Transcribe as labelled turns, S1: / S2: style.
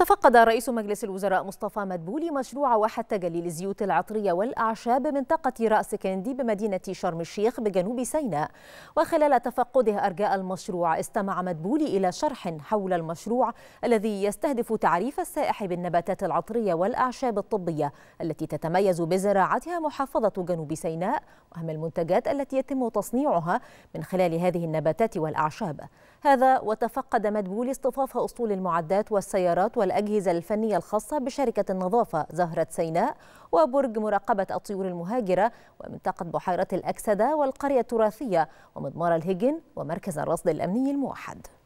S1: تفقد رئيس مجلس الوزراء مصطفى مدبولي مشروع واحد تجلي للزيوت العطرية والأعشاب بمنطقة رأس كندي بمدينة شرم الشيخ بجنوب سيناء وخلال تفقده أرجاء المشروع استمع مدبولي إلى شرح حول المشروع الذي يستهدف تعريف السائح بالنباتات العطرية والأعشاب الطبية التي تتميز بزراعتها محافظة جنوب سيناء وأهم المنتجات التي يتم تصنيعها من خلال هذه النباتات والأعشاب هذا وتفقد مدبول اصطفاف أسطول المعدات والسيارات والأجهزة الفنية الخاصة بشركة النظافة زهرة سيناء وبرج مراقبة الطيور المهاجرة ومنطقة بحيرة الأكسدة والقرية التراثية ومضمار الهجن ومركز الرصد الأمني الموحد